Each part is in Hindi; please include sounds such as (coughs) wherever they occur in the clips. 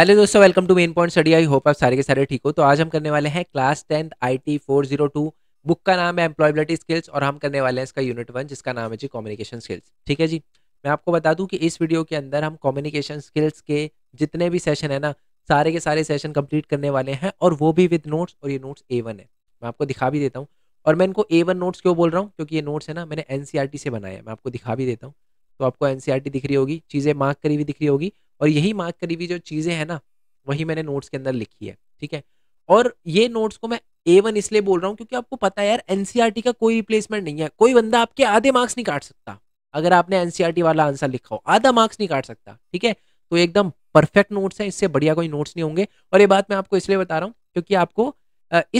हेलो दोस्तों welcome to main point study I hope आप सारे के सारे ठीक हो तो आज हम करने वाले हैं क्लास टेंथ आईटी 402 बुक का नाम है एम्प्लॉयबिलिटी स्किल्स और हम करने वाले हैं इसका यूनिट वन जिसका नाम है जी कम्युनिकेशन स्किल्स ठीक है जी मैं आपको बता दूं कि इस वीडियो के अंदर हम कम्युनिकेशन स्किल्स के जितने भी सेशन है ना सारे के सारे सेशन कम्प्लीट करने वाले हैं और वो भी विद नोट्स और ये नोट्स ए है मैं आपको दिखा भी देता हूँ और मैं इनको ए नोट्स क्यों बोल रहा हूँ क्योंकि ये नोट्स है ना मैंने एन e से बनाया मैं आपको दिखा भी देता हूँ तो आपको एन e दिख रही होगी चीज़ें मार्क करी हुई दिख रही होगी और यही मार्क करी हुई जो चीज़ें हैं ना वही मैंने नोट्स के अंदर लिखी है ठीक है और ये नोट्स को मैं ए वन इसलिए बोल रहा हूँ क्योंकि आपको पता है यार एनसीआरटी e का कोई रिप्लेसमेंट नहीं है कोई बंदा आपके आधे मार्क्स नहीं काट सकता अगर आपने एनसीआरटी e वाला आंसर लिखा हो आधा मार्क्स नहीं काट सकता ठीक है तो एकदम परफेक्ट नोट्स हैं इससे बढ़िया कोई नोट्स नहीं होंगे और ये बात मैं आपको इसलिए बता रहा हूँ क्योंकि आपको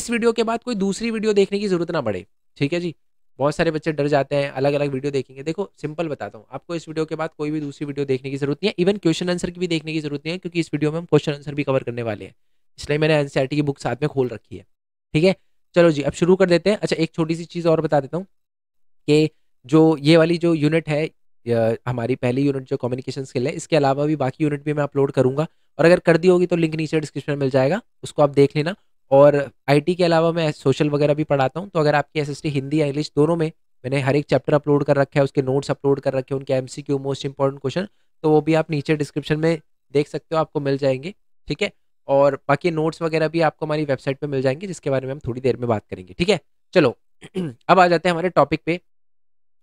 इस वीडियो के बाद कोई दूसरी वीडियो देखने की जरूरत ना पड़े ठीक है जी बहुत सारे बच्चे डर जाते हैं अलग अलग वीडियो देखेंगे देखो सिंपल बताता हूँ आपको इस वीडियो के बाद कोई भी दूसरी वीडियो देखने की जरूरत नहीं है इवन क्वेश्चन आंसर की भी देखने की जरूरत नहीं है क्योंकि इस वीडियो में हम क्वेश्चन आंसर भी कवर करने वाले हैं इसलिए मैंने एन e की बुक साथ में खोल रखी है ठीक है चलो जी अब शुरू कर देते हैं अच्छा एक छोटी सी चीज़ और बता देता हूँ कि जो ये वाली जो यूनिट है हमारी पहली यूनिट जो कम्युनिकेशन स्किल है इसके अलावा भी बाकी यूनिट भी मैं अपलोड करूंगा और अगर कर दी होगी तो लिंक नीचे डिस्क्रिप्शन में मिल जाएगा उसको आप देख लेना और आईटी के अलावा मैं सोशल वगैरह भी पढ़ाता हूँ तो अगर आपकी एस हिंदी या इंग्लिश दोनों में मैंने हर एक चैप्टर अपलोड कर रखा है उसके नोट्स अपलोड कर रखे हैं उनके एमसीक्यू मोस्ट इंपॉर्टेंट क्वेश्चन तो वो भी आप नीचे डिस्क्रिप्शन में देख सकते हो आपको मिल जाएंगे ठीक है और बाकी नोट्स वगैरह भी आपको हमारी वेबसाइट पर मिल जाएंगे जिसके बारे में हम थोड़ी देर में बात करेंगे ठीक है चलो (clears throat) अब आ जाते हैं हमारे टॉपिक पे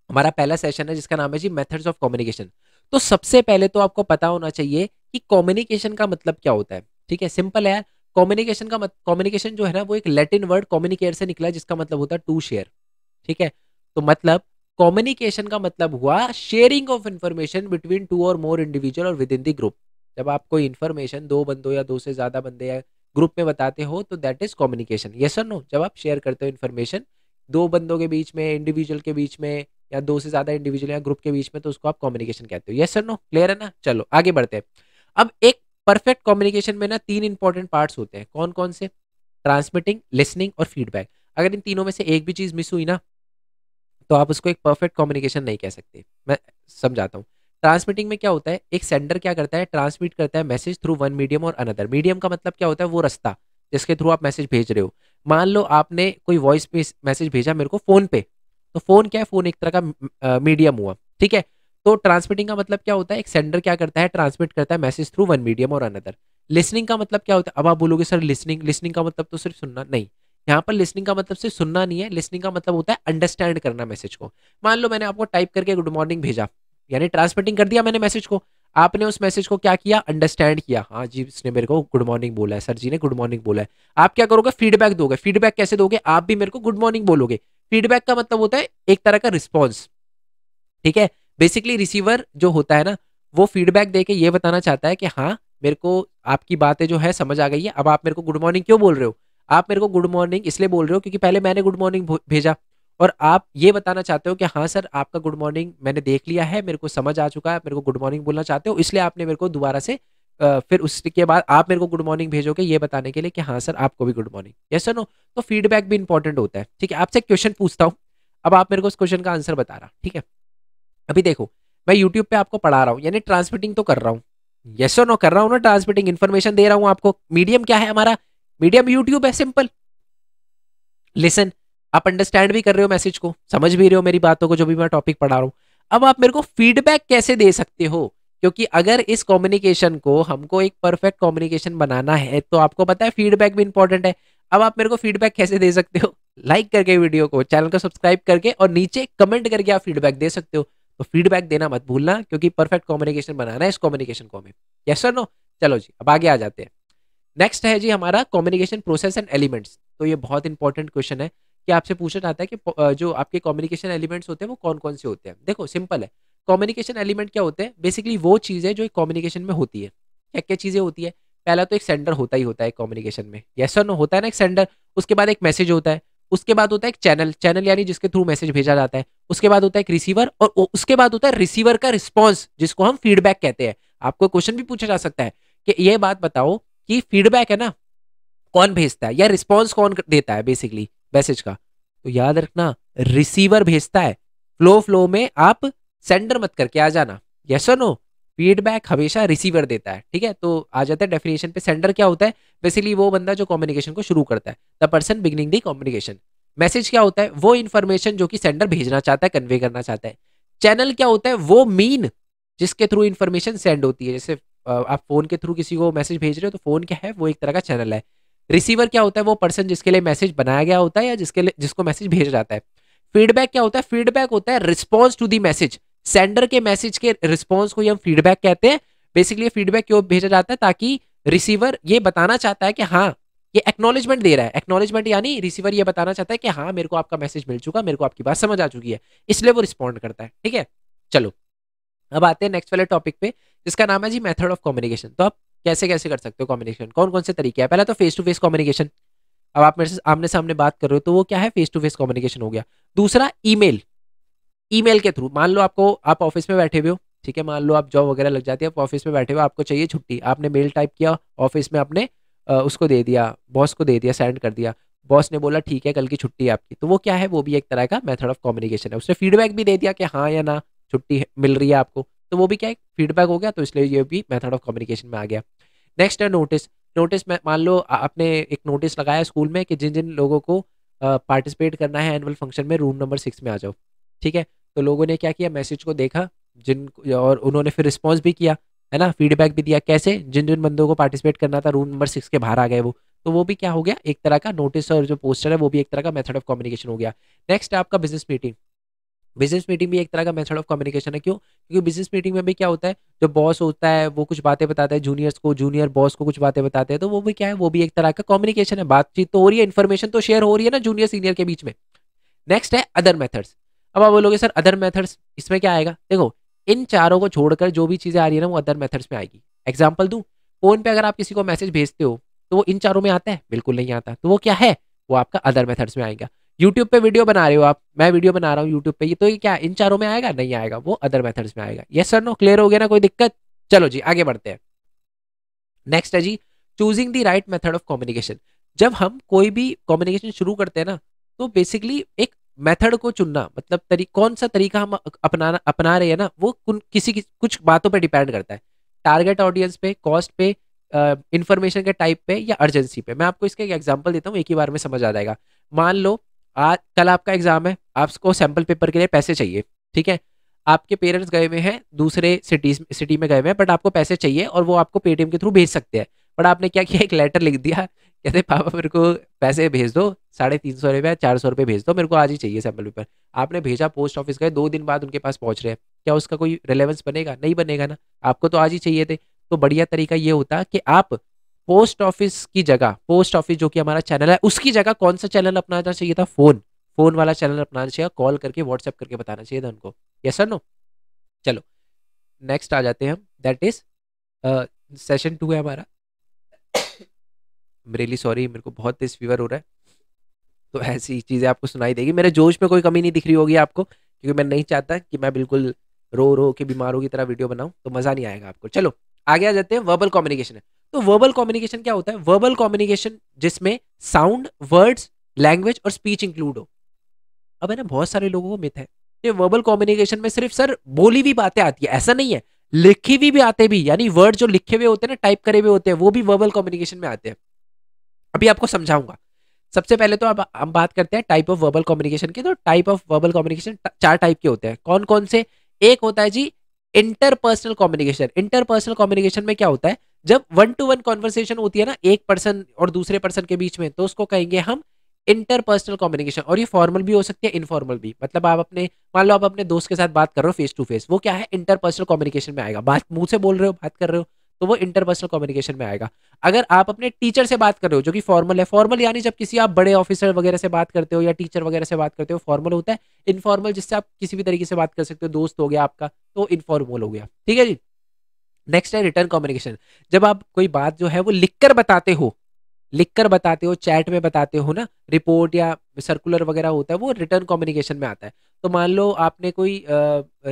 हमारा पहला सेशन है जिसका नाम है जी मेथड्स ऑफ कम्युनिकेशन तो सबसे पहले तो आपको पता होना चाहिए कि कम्युनिकेशन का मतलब क्या होता है ठीक है सिंपल है यार कम्युनिकेशन का कम्युनिकेशन जो है ना वो एक लैटिन वर्ड कॉम्युनिकेयर से निकला जिसका मतलब होता है टू शेयर ठीक है तो मतलब कम्युनिकेशन का मतलब हुआ sharing of information between two और मोर इंडिविजुअल और विद इन द ग्रुप जब आप कोई इन्फॉर्मेशन दो बंदों या दो से ज़्यादा बंदे या ग्रुप में बताते हो तो दैट इज़ कम्युनिकेशन यस और नो जब आप शेयर करते हो इन्फॉर्मेशन दो बंदों के बीच में इंडिविजुअल के बीच में या दो से ज़्यादा इंडिविजुअल या ग्रुप के बीच में तो उसको आप कम्युनिकेशन कहते हो यस सर नो क्लियर है ना चलो आगे बढ़ते हैं अब एक परफेक्ट कम्युनिकेशन में ना तीन इंपॉर्टेंट पार्ट्स होते हैं कौन कौन से ट्रांसमिटिंग लिसनिंग और फीडबैक अगर इन तीनों में से एक भी चीज़ मिस हुई ना तो आप उसको एक परफेक्ट कम्युनिकेशन नहीं कह सकते मैं समझाता हूँ ट्रांसमिटिंग में क्या होता है एक सेंडर क्या करता है ट्रांसमिट करता है मैसेज थ्रू वन मीडियम और अनदर मीडियम का मतलब क्या होता है वो रास्ता जिसके थ्रू आप मैसेज भेज रहे हो मान लो आपने कोई वॉइस मैसेज भेजा मेरे को फ़ोन पे तो फ़ोन क्या है फ़ोन एक तरह का मीडियम हुआ ठीक है तो ट्रांसमिटिंग का मतलब क्या होता है एक सेंडर क्या करता है ट्रांसमिट करता है मैसेज थ्रू वन मीडियम और अनदर लिसनिंग का मतलब क्या होता है अब आप बोलोगे सर लिसनिंग लिसनिंग का मतलब तो सिर्फ सुनना नहीं यहाँ पर लिसनिंग का मतलब सिर्फ सुनना नहीं है लिसनिंग का मतलब होता है अंडरस्टैंड करना मैसेज को मान लो मैंने आपको टाइप करके गुड मॉर्निंग भेजा यानी ट्रांसमिटिंग कर दिया मैंने मैसेज को आपने उस मैसेज को क्या किया अंडरस्टैंड किया हाँ जी इसने मेरे को गुड मॉर्निंग बोला है सर जी ने गुड मॉर्निंग बोला है आप क्या करोगे फीडबैक दोगे फीडबैक कैसे दोगे आप भी मेरे को गुड मॉर्निंग बोलोगे फीडबैक का मतलब होता है एक तरह का रिस्पॉन्स ठीक है बेसिकली रिसीवर जो होता है ना वो फीडबैक दे के ये बताना चाहता है कि हाँ मेरे को आपकी बातें जो है समझ आ गई है अब आप मेरे को गुड मॉर्निंग क्यों बोल रहे हो आप मेरे को गुड मॉर्निंग इसलिए बोल रहे हो क्योंकि पहले मैंने गुड मॉर्निंग भेजा और आप ये बताना चाहते हो कि हाँ सर आपका गुड मॉर्निंग मैंने देख लिया है मेरे को समझ आ चुका है मेरे को गुड मॉर्निंग बोलना चाहते हो इसलिए आपने मेरे को दोबारा से फिर उसके बाद आप मेरे को गुड मॉर्निंग भेजोगे ये बताने के लिए कि हाँ सर आपको भी good morning yes sir no तो फीडबैक भी इंपॉर्टेंट होता है ठीक है आपसे क्वेश्चन पूछता हूँ अब आप मेरे को उस क्वेश्चन का आंसर बता रहा ठीक है अभी देखो मैं यूट्यूब पे आपको पढ़ा रहा हूँ यानी ट्रांसमिटिंग तो कर रहा हूँ यस और नो कर रहा हूँ ना ट्रांसमिटिंग इन्फॉर्मेशन दे रहा हूँ आपको मीडियम क्या है हमारा मीडियम यूट्यूब है सिंपल लिसन आप अंडरस्टैंड भी कर रहे हो मैसेज को समझ भी रहे हो मेरी बातों को जो भी मैं टॉपिक पढ़ा रहा हूँ अब आप मेरे को फीडबैक कैसे दे सकते हो क्योंकि अगर इस कम्युनिकेशन को हमको एक परफेक्ट कम्युनिकेशन बनाना है तो आपको पता है फीडबैक भी इंपॉर्टेंट है अब आप मेरे को फीडबैक कैसे दे सकते हो लाइक करके वीडियो को चैनल को सब्सक्राइब करके और नीचे कमेंट करके आप फीडबैक दे सकते हो तो फीडबैक देना मत भूलना क्योंकि परफेक्ट कम्युनिकेशन बनाना है इस कम्युनिकेशन को हमें यस सर नो चलो जी अब आगे आ जाते हैं नेक्स्ट है जी हमारा कम्युनिकेशन प्रोसेस एंड एलिमेंट्स तो ये बहुत इंपॉर्टेंट क्वेश्चन है कि आपसे पूछा जाता है कि जो आपके कम्युनिकेशन एलिमेंट्स होते हैं वो कौन कौन से होते हैं देखो सिंपल है कम्युनिकेशन एलिमेंट क्या होते हैं बेसिकली वो चीज़ें जो एक कम्युनिकेशन में होती है क्या क्या चीज़ें होती है पहला तो एक सेंडर होता ही होता है कम्युनिकेशन में यस सर नो होता है ना एक सेंडर उसके बाद एक मैसेज होता है उसके बाद होता है एक चैनल चैनल यानी जिसके थ्रू मैसेज भेजा जाता है उसके बाद होता है एक रिसीवर और उसके बाद होता है रिसीवर का रिस्पॉन्स जिसको हम फीडबैक कहते हैं आपको क्वेश्चन भी पूछा जा सकता है कि ये बात बताओ कि फीडबैक है ना कौन भेजता है या रिस्पॉन्स कौन देता है बेसिकली मैसेज का तो याद रखना रिसीवर भेजता है फ्लो फ्लो में आप सेंडर मत करके आ जाना यस और नो फीडबैक हमेशा रिसीवर देता है ठीक है तो आ जाता है डेफिनेशन पे सेंडर क्या होता है बेसिकली वो बंदा जो कम्युनिकेशन को शुरू करता है the person beginning the communication message क्या होता है वो इन्फॉर्मेशन जो कि सेंडर भेजना चाहता है कन्वे करना चाहता है चैनल क्या होता है वो मीन जिसके थ्रू इन्फॉर्मेशन सेंड होती है जैसे आप फोन के थ्रू किसी को मैसेज भेज रहे हो तो फोन क्या है वो एक तरह का चैनल है रिसीवर क्या होता है वो पर्सन जिसके लिए मैसेज बनाया गया होता है या जिसके लिए जिसको मैसेज भेजा जाता है फीडबैक क्या होता है फीडबैक होता है response to the message sender के मैसेज के रिस्पॉन्स को हम फीडबैक कहते हैं बेसिकली फीडबैक क्यों भेजा जाता है ताकि रिसीवर ये बताना चाहता है कि हाँ ये एक्नोलेजमेंट दे रहा है एक्नोलेजमेंट यानी रिसीवर ये बताना चाहता है कि हाँ मेरे को आपका मैसेज मिल चुका मेरे को आपकी बात समझ आ चुकी है इसलिए वो रिस्पॉन्ड करता है ठीक है चलो अब आते हैं नेक्स्ट वाले टॉपिक पे जिसका नाम है जी मेथड ऑफ कम्युनिकेशन तो आप कैसे कैसे कर सकते हो कम्युनिकेशन कौन कौन से तरीके हैं पहला तो फेस टू फेस कम्युनिकेशन अब आप मेरे से आमने सामने बात कर रहे हो तो वो क्या है फेस टू फेस कम्युनिकेशन हो गया दूसरा ईमेल ईमेल के थ्रू मान लो आपको आप ऑफिस में बैठे हुए हो ठीक है मान लो आप जॉब वगैरह लग जाती है आप ऑफिस में बैठे हुए आपको चाहिए छुट्टी आपने मेल टाइप किया ऑफिस में आपने उसको दे दिया बॉस को दे दिया सेंड कर दिया बॉस ने बोला ठीक है कल की छुट्टी आपकी तो वो क्या है वो भी एक तरह का मेथड ऑफ कम्युनिकेशन है उसने फीडबैक भी दे दिया कि हाँ या ना छुट्टी मिल रही है आपको तो वो भी क्या है फीडबैक हो गया तो इसलिए ये भी मेथड ऑफ कम्युनिकेशन में आ गया नेक्स्ट है नोटिस नोटिस में मान लो आपने एक नोटिस लगाया स्कूल में कि जिन जिन लोगों को पार्टिसिपेट करना है एनुअल फंक्शन में रूम नंबर सिक्स में आ जाओ ठीक है तो लोगों ने क्या किया मैसेज को देखा जिन और उन्होंने फिर रिस्पॉन्स भी किया है ना फीडबैक भी दिया कैसे जिन जिन बंदों को पार्टिसिपेट करना था रूम नंबर सिक्स के बाहर आ गए वो तो वो भी क्या हो गया एक तरह का नोटिस और जो पोस्टर है वो भी एक तरह का मेथड ऑफ कम्युनिकेशन हो गया नेक्स्ट आपका बिजनेस मीटिंग बिजनेस मीटिंग भी एक तरह का मेथड ऑफ कम्युनिकेशन है क्यों क्योंकि बिजनेस मीटिंग में भी क्या होता है जो बॉस होता है वो कुछ बातें बताते हैं जूनियर्स को जूनियर बॉस को कुछ बातें बताते हैं तो वो भी क्या है वो भी एक तरह का कम्युनिकेशन है बातचीत तो हो रही है इन्फॉर्मेशन तो शेयर हो रही है ना जूनियर सीनियर के बीच में नेक्स्ट है अदर मेथड्स अब आप बोलोगे सर अदर मेथड्स इसमें क्या आएगा देखो इन चारों को छोड़कर जो भी चीज़ें आ रही है ना वो अदर मेथड्स में आएगी एग्जाम्पल दूँ फ़ोन पे अगर आप किसी को मैसेज भेजते हो तो वो इन चारों में आता है बिल्कुल नहीं आता तो वो क्या है वो आपका अदर मेथड्स में आएगा यूट्यूब पे वीडियो बना रहे हो आप मैं वीडियो बना रहा हूँ यूट्यूब पे ये तो ये क्या इन चारों में आएगा नहीं आएगा वो अदर मेथड्स में आएगा ये सर नो क्लियर हो गया ना कोई दिक्कत चलो जी आगे बढ़ते हैं नेक्स्ट है जी choosing the right method of communication जब हम कोई भी कम्युनिकेशन शुरू करते हैं ना तो बेसिकली एक मेथड को चुनना मतलब तरी, कौन सा तरीका हम अपनाना अपना रहे हैं ना वो किसी की कुछ बातों पे डिपेंड करता है टारगेट ऑडियंस पे कॉस्ट पे इंफॉर्मेशन के टाइप पे या अर्जेंसी पे मैं आपको इसका एक एग्जांपल देता हूँ एक ही बार में समझ आ जाएगा मान लो आज कल आपका एग्जाम है आपको सैम्पल पेपर के लिए पैसे चाहिए ठीक है आपके पेरेंट्स गए हुए हैं दूसरे सिटीज सिटी में गए हुए हैं बट आपको पैसे चाहिए और वो आपको पेटीएम के थ्रू भेज सकते हैं बट आपने क्या किया एक लेटर लिख दिया कहते पापा मेरे को पैसे भेज दो साढ़े तीन सौ रुपया चार सौ रुपये भेज दो मेरे को आज ही चाहिए सैम्पल पेपर आपने भेजा पोस्ट ऑफिस गए दो दिन बाद उनके पास पहुंच रहे हैं क्या उसका कोई रिलेवेंस बनेगा नहीं बनेगा ना आपको तो आज ही चाहिए थे तो बढ़िया तरीका ये होता कि आप पोस्ट ऑफिस की जगह पोस्ट ऑफिस जो कि हमारा चैनल है उसकी जगह कौन सा चैनल अपनाना चाहिए था फोन फोन वाला चैनल अपनाना चाहिए कॉल करके व्हाट्सएप करके बताना चाहिए था उनको यस सर नो चलो नेक्स्ट आ जाते हैं हम दैट इज सेशन टू है हमारा रियली सॉरी मेरे को बहुत तेज फीवर हो रहा है तो ऐसी चीज़ें आपको सुनाई देगी मेरे जोश में कोई कमी नहीं दिख रही होगी आपको क्योंकि मैं नहीं चाहता कि मैं बिल्कुल रो रो के बीमारों की तरह वीडियो बनाऊँ तो मज़ा नहीं आएगा आपको चलो आगे आ जाते हैं वर्बल कम्युनिकेशन तो वर्बल कम्युनिकेशन क्या होता है वर्बल कम्युनिकेशन जिसमें साउंड वर्ड्स लैंग्वेज और स्पीच इंक्लूड हो अब है ना बहुत सारे लोगों को मिथ है कि वर्बल कम्युनिकेशन में सिर्फ सर बोली हुई बातें आती है ऐसा नहीं है लिखी हुई भी, भी आते भी यानी वर्ड जो लिखे हुए होते हैं ना टाइप करे हुए होते हैं वो भी वर्बल कम्युनिकेशन में आते हैं अभी आपको समझाऊंगा सबसे पहले तो अब हम बात करते हैं टाइप ऑफ वर्बल कम्युनिकेशन की तो टाइप ऑफ वर्बल कम्युनिकेशन चार टाइप के होते हैं कौन कौन से एक होता है जी इंटरपर्सनल कम्युनिकेशन इंटरपर्सनल कम्युनिकेशन में क्या होता है जब वन टू वन कॉन्वर्सेशन होती है ना एक पर्सन और दूसरे पर्सन के बीच में तो उसको कहेंगे हम इंटरपर्सनल कम्युनिकेशन और ये फॉर्मल भी हो सकती है इनफॉर्मल भी मतलब आप अपने मान लो आप अपने दोस्त के साथ बात कर रहे हो फेस टू फेस वो क्या है इंटरपर्सनल कम्युनिकेशन में आएगा बात मुंह से बोल रहे हो बात कर रहे हो तो वो इंटरपर्सनल कम्युनिकेशन में आएगा अगर आप अपने टीचर से बात कर रहे हो जो कि फॉर्मल है फॉर्मल यानी जब किसी आप बड़े ऑफिसर वगैरह से बात करते हो या टीचर वगैरह से बात करते हो फॉर्मल होता है इनफॉर्मल जिससे आप किसी भी तरीके से बात कर सकते हो दोस्त हो गया आपका तो इनफॉर्मल हो गया ठीक है जी नेक्स्ट है रिटर्न कम्युनिकेशन जब आप कोई बात जो है वो लिखकर बताते हो लिखकर बताते हो चैट में बताते हो ना रिपोर्ट या सर्कुलर वगैरह होता है वो रिटर्न कम्युनिकेशन में आता है तो मान लो आपने कोई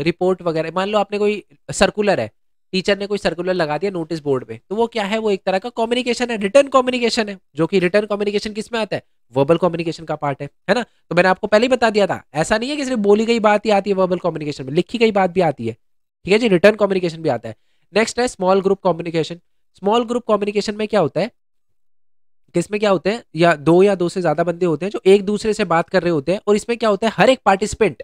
रिपोर्ट वगैरह मान लो आपने कोई सर्कुलर है टीचर ने कोई सर्कुलर लगा दिया नोटिस बोर्ड पे तो वो क्या है वो एक तरह का कम्युनिकेशन है रिटर्न कम्युनिकेशन है जो कि रिटर्न कम्युनिकेशन किस में आता है वर्बल कम्युनिकेशन का पार्ट है है ना तो मैंने आपको पहले ही बता दिया था ऐसा नहीं है कि सिर्फ बोली गई बात ही आती है वर्बल कम्युनिकेशन में लिखी गई बात भी आती है ठीक है जी रिटर्न कम्युनिकेशन भी आता है नेक्स्ट है small group communication small group communication में क्या होता है किसमें क्या होते हैं या दो या दो से ज्यादा बंदे होते हैं जो एक दूसरे से बात कर रहे होते हैं और इसमें क्या होता है हर एक पार्टिसिपेंट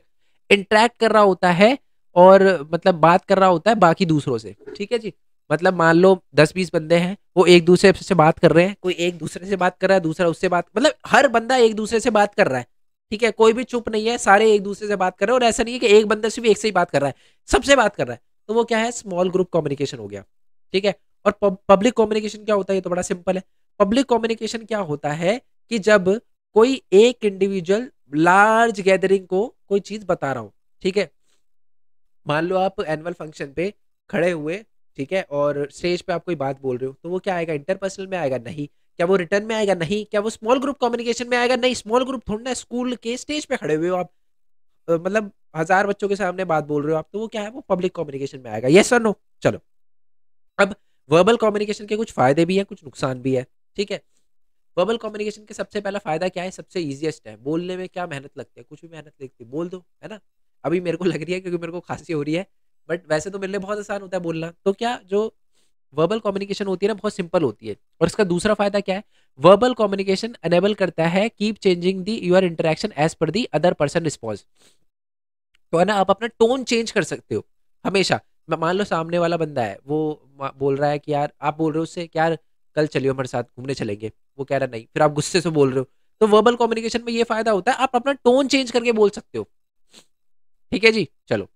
इंटरेक्ट कर रहा होता है और मतलब बात कर रहा होता है बाकी दूसरों से ठीक है जी मतलब मान लो दस बीस बंदे हैं वो एक दूसरे से बात कर रहे हैं कोई एक दूसरे से बात कर रहा है दूसरा उससे बात मतलब हर बंदा एक दूसरे से बात कर रहा है ठीक है कोई भी चुप नहीं है सारे एक दूसरे से बात कर रहे हैं और ऐसा नहीं है कि एक बंदे से भी एक से ही बात कर रहा है सबसे बात कर रहा है तो वो क्या है स्मॉल ग्रुप कम्युनिकेशन हो गया ठीक है और पब्लिक कम्युनिकेशन क्या होता है ये तो बड़ा सिंपल है पब्लिक कम्युनिकेशन क्या होता है कि जब कोई एक इंडिविजुअल लार्ज गैदरिंग को कोई चीज बता रहा हो ठीक है मान लो आप एनुअल फंक्शन पे खड़े हुए ठीक है और स्टेज पे आप कोई बात बोल रहे हो तो वो क्या आएगा इंटरपर्सनल में आएगा नहीं क्या वो रिटर्न में आएगा नहीं क्या वो स्मॉल ग्रुप कम्युनिकेशन में आएगा नहीं स्मॉल ग्रुप थोड़ा ना स्कूल के स्टेज पे खड़े हुए हो आप मतलब हजार बच्चों के सामने बात बोल रहे हो आप तो वो क्या है वो पब्लिक कम्युनिकेशन में आएगा यस और नो चलो अब वर्बल कम्युनिकेशन के कुछ फायदे भी है कुछ नुकसान भी है ठीक है वर्बल कम्युनिकेशन के सबसे पहला फायदा क्या है सबसे ईजिएस्ट है बोलने में क्या मेहनत लगती है कुछ भी मेहनत लगती है बोल दो है ना अभी मेरे को (laughs) लग रही है क्योंकि मेरे को खांसी हो रही है बट वैसे तो मेरे लिए बहुत आसान होता है बोलना तो क्या जो वर्बल कम्युनिकेशन होती है ना बहुत सिंपल होती है और इसका दूसरा फायदा क्या है वर्बल कम्युनिकेशन अनेबल करता है keep changing the your interaction as per the other person response तो है ना आप अपना टोन चेंज कर सकते हो हमेशा मान लो सामने वाला बंदा है वो बोल रहा है कि यार आप बोल रहे हो उससे यार कल चलियो हमारे साथ घूमने चलेंगे वो कह रहा नहीं फिर आप गुस्से से बोल रहे हो तो वर्बल कम्युनिकेशन में ये फायदा होता है आप अपना टोन चेंज करके बोल सकते हो ठीक है जी चलो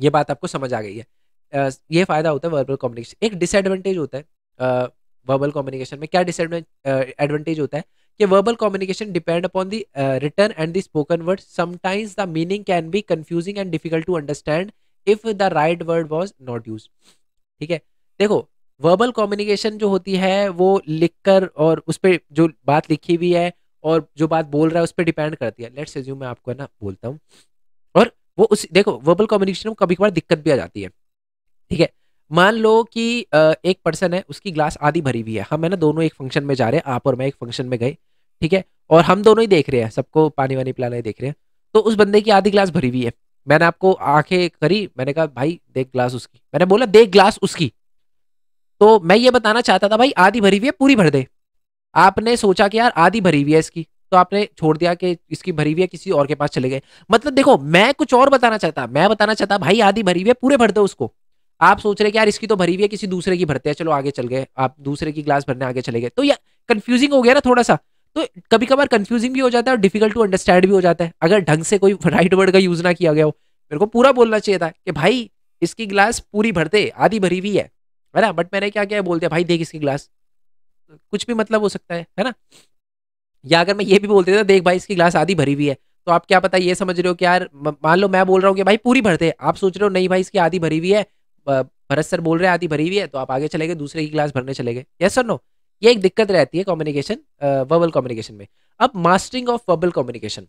ये बात आपको समझ आ गई है ये फ़ायदा होता है वर्बल कम्युनिकेशन एक डिसएडवांटेज होता है वर्बल कम्युनिकेशन में क्या डिसएडवांटेज होता है कि verbal communication depend upon the written and the spoken word sometimes the meaning can be confusing and difficult to understand if the right word was not use ठीक है देखो वर्बल कम्युनिकेशन जो होती है वो लिख कर और उस पर जो बात लिखी हुई है और जो बात बोल रहा है उस पर डिपेंड करती है लेट्स एज्यूम मैं आपको ना बोलता हूँ वो उस देखो वर्बल कम्युनिकेशन में कभी कभार दिक्कत भी आ जाती है ठीक है मान लो कि एक पर्सन है उसकी ग्लास आधी भरी हुई है हम है ना दोनों एक फंक्शन में जा रहे हैं आप और मैं एक फंक्शन में गए ठीक है और हम दोनों ही देख रहे हैं सबको पानी वानी पिलाना देख रहे हैं तो उस बंदे की आधी ग्लास भरी हुई है मैंने आपको आंखें करी मैंने कहा भाई देख ग्लास उसकी मैंने बोला देख ग्लास उसकी तो मैं ये बताना चाहता था भाई आधी भरी हुई है पूरी भर दे आपने सोचा कि यार आधी भरी हुई है इसकी तो आपने छोड़ दिया कि इसकी भरी हुई है किसी और के पास चले गए मतलब देखो मैं कुछ और बताना चाहता मैं बताना चाहता भाई आधी भरी हुई है पूरे भर दो उसको आप सोच रहे कि यार इसकी तो भरी हुई है किसी दूसरे की भरते हैं चलो आगे चल गए आप दूसरे की ग्लास भरने आगे चले गए तो यार कंफ्यूजिंग हो गया ना थोड़ा सा तो कभी कभार कंफ्यूजिंग भी हो जाता है और डिफिकल्ट टू अंडरस्टैंड भी हो जाता है अगर ढंग से कोई राइट वर्ड का यूज ना किया गया हो मेरे को पूरा बोलना चाहिए था कि भाई इसकी ग्लास पूरी भरते आधी भरी हुई है है ना बट मैंने क्या क्या बोल दिया भाई देख इसकी ग्लास कुछ भी मतलब हो सकता है है ना या अगर मैं ये भी बोलते देख भाई इसकी ग्लास आधी भरी हुई है तो आप क्या पता ये समझ रहे हो कि यार मान लो मैं बोल रहा हूँ कि भाई पूरी भरते हैं आप सोच रहे हो नहीं भाई इसकी आधी भरी हुई है भरत सर बोल रहे हैं आधी भरी हुई है तो आप आगे चले गए दूसरे की क्लास भरने चले गए यस सर नो ये एक दिक्कत रहती है कम्युनिकेशन वर्बल कम्युनिकेशन में अब mastering of verbal communication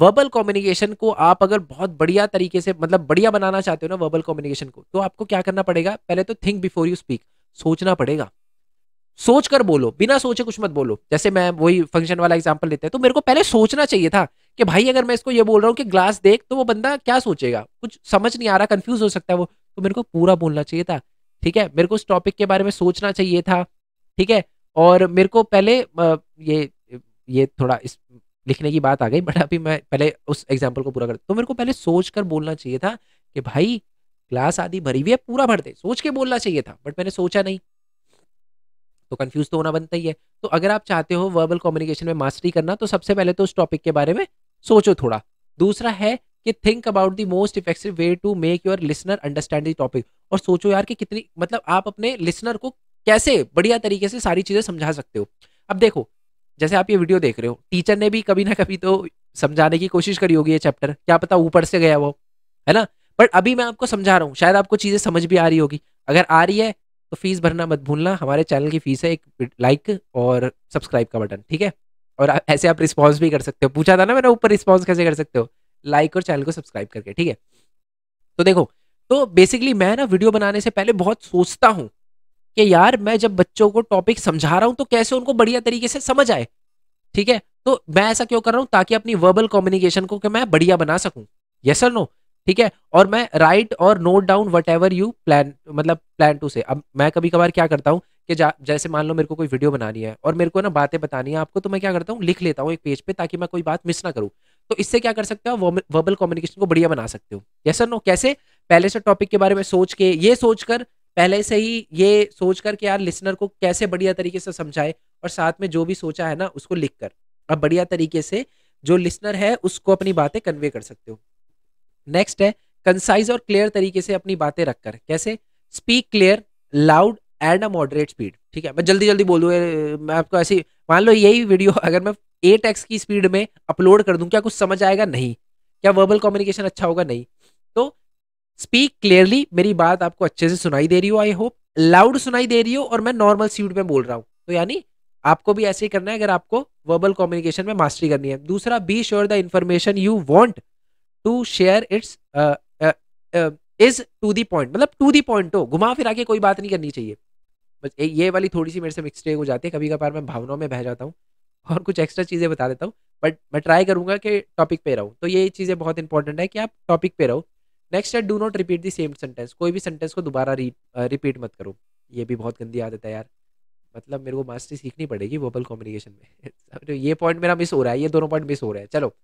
verbal communication को आप अगर बहुत बढ़िया तरीके से मतलब बढ़िया बनाना चाहते हो ना वर्बल कम्युनिकेशन को तो आपको क्या करना पड़ेगा पहले तो थिंक बिफोर यू स्पीक सोचना पड़ेगा सोच कर बोलो बिना सोचे कुछ मत बोलो जैसे मैं वही फंक्शन वाला एग्जाम्पल लेते हैं तो मेरे को पहले सोचना चाहिए था कि भाई अगर मैं इसको ये बोल रहा हूँ कि ग्लास देख तो वो बंदा क्या सोचेगा कुछ समझ नहीं आ रहा कन्फ्यूज हो सकता है वो तो मेरे को पूरा बोलना चाहिए था ठीक है मेरे को उस टॉपिक के बारे में सोचना चाहिए था ठीक है और मेरे को पहले ये ये थोड़ा इस लिखने की बात आ गई बट अभी मैं पहले उस एग्जाम्पल को पूरा कर तो मेरे को पहले सोच कर बोलना चाहिए था कि भाई ग्लास आदि भरी हुई है पूरा भर दे सोच के बोलना चाहिए था बट मैंने सोचा नहीं तो कन्फ्यूज़ तो होना बनता ही है तो अगर आप चाहते हो वर्बल कम्युनिकेशन में मास्टरी करना तो सबसे पहले तो उस टॉपिक के बारे में सोचो थोड़ा दूसरा है कि think about the most effective way to make your listener understand the topic और सोचो यार कि कितनी मतलब आप अपने लिसनर को कैसे बढ़िया तरीके से सारी चीज़ें समझा सकते हो अब देखो जैसे आप ये वीडियो देख रहे हो टीचर ने भी कभी ना कभी तो समझाने की कोशिश करी होगी ये चैप्टर क्या पता ऊपर से गया वो है ना बट अभी मैं आपको समझा रहा हूँ शायद आपको चीज़ें समझ भी आ रही होगी अगर आ रही है तो फीस भरना मत भूलना हमारे चैनल की फीस है एक लाइक और सब्सक्राइब का बटन ठीक है और ऐसे आप रिस्पॉन्स भी कर सकते हो पूछा था ना मैंने ऊपर रिस्पॉन्स कैसे कर सकते हो लाइक और चैनल को सब्सक्राइब करके ठीक है तो देखो तो बेसिकली मैं ना वीडियो बनाने से पहले बहुत सोचता हूँ कि यार मैं जब बच्चों को टॉपिक समझा रहा हूँ तो कैसे उनको बढ़िया तरीके से समझ आए ठीक है तो मैं ऐसा क्यों कर रहा हूँ ताकि अपनी वर्बल कम्युनिकेशन को कि मैं बढ़िया बना सकूँ यस सर नो ठीक है और मैं राइट और note down whatever you plan मतलब प्लान टू से अब मैं कभी कभार क्या करता हूँ कि जैसे मान लो मेरे को कोई वीडियो बनानी है और मेरे को ना बातें बतानी है आपको तो मैं क्या करता हूँ लिख लेता हूँ एक पेज पे ताकि मैं कोई बात मिस ना करूँ तो इससे क्या कर सकते हो वर्बल कम्युनिकेशन को बढ़िया बना सकते हो यस सर नो कैसे पहले से टॉपिक के बारे में सोच के ये सोचकर पहले से ही ये सोच कर कि यार लिसनर को कैसे बढ़िया तरीके से समझाए और साथ में जो भी सोचा है ना उसको लिख कर अब बढ़िया तरीके से जो लिसनर है उसको अपनी बातें कन्वे कर सकते हो नेक्स्ट है कंसाइज और क्लियर तरीके से अपनी बातें रखकर कैसे speak clear loud and a moderate speed ठीक है मैं जल्दी जल्दी बोलूँ मैं आपको ऐसी मान लो यही वीडियो अगर मैं एट एक्स की स्पीड में अपलोड कर दूँ क्या कुछ समझ आएगा नहीं क्या वर्बल कम्युनिकेशन अच्छा होगा नहीं तो स्पीक क्लियरली मेरी बात आपको अच्छे से सुनाई दे रही हो आई होप लाउड सुनाई दे रही हो और मैं नॉर्मल स्पीड में बोल रहा हूँ तो यानी आपको भी ऐसे ही करना है अगर आपको वर्बल कम्युनिकेशन में मास्टरी करनी है दूसरा be sure the information you want to share its is to the point मतलब टू दी पॉइंट हो घुमा फिरा के कोई बात नहीं करनी चाहिए बस ये वाली थोड़ी सी मेरे से मिस्टेक हो जाती है कभी कभार मैं भावनाओं में बह जाता हूँ और कुछ एक्स्ट्रा चीज़ें बता देता हूँ बट मैं ट्राई करूँगा कि टॉपिक पे रहूँ तो ये चीज़ें बहुत इंपॉर्टेंट है कि आप टॉपिक पे रहो नेक्स्ट है do not repeat the same sentence कोई भी सेंटेंस को दोबारा रिपीट uh, मत करो ये भी बहुत गंदी आदत है यार मतलब मेरे को मास्टरी सीखनी पड़ेगी वर्बल कम्युनिकेशन में तो (laughs) ये पॉइंट मेरा मिस हो रहा है ये दोनों पॉइंट मिस हो रहे हैं चलो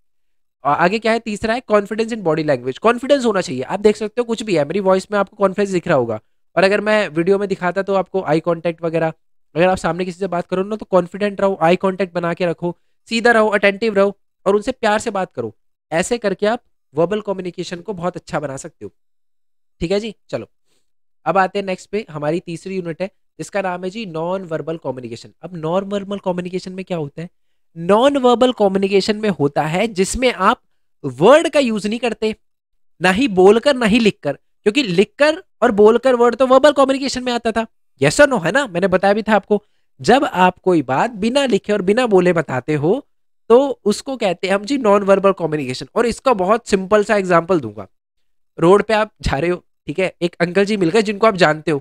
आगे क्या है तीसरा है confidence in body language confidence होना चाहिए आप देख सकते हो कुछ भी है मेरी वॉइस में आपको कॉन्फिडेंस दिख रहा होगा और अगर मैं वीडियो में दिखाता तो आपको आई कॉन्टैक्ट वगैरह अगर आप सामने किसी से बात करो ना तो कॉन्फिडेंट रहो आई कॉन्टैक्ट बना के रखो सीधा रहो अटेंटिव रहो और उनसे प्यार से बात करो ऐसे करके आप वर्बल कम्युनिकेशन को बहुत अच्छा बना सकते हो ठीक है जी चलो अब आते हैं नेक्स्ट पे हमारी तीसरी यूनिट है जिसका नाम है जी नॉन वर्बल कम्युनिकेशन अब नॉन वर्बल कम्युनिकेशन में क्या होता है नॉन वर्बल कम्युनिकेशन में होता है जिसमें आप वर्ड का यूज नहीं करते ना ही बोलकर ना ही लिखकर क्योंकि लिखकर और बोलकर वर्ड तो वर्बल कम्युनिकेशन में आता था यस और नो है ना मैंने बताया भी था आपको जब आप कोई बात बिना लिखे और बिना बोले बताते हो तो उसको कहते हैं हम जी नॉन वर्बल कम्युनिकेशन और इसका बहुत सिंपल सा एग्जाम्पल दूंगा रोड पे आप जा रहे हो ठीक है एक अंकल जी मिल गए जिनको आप जानते हो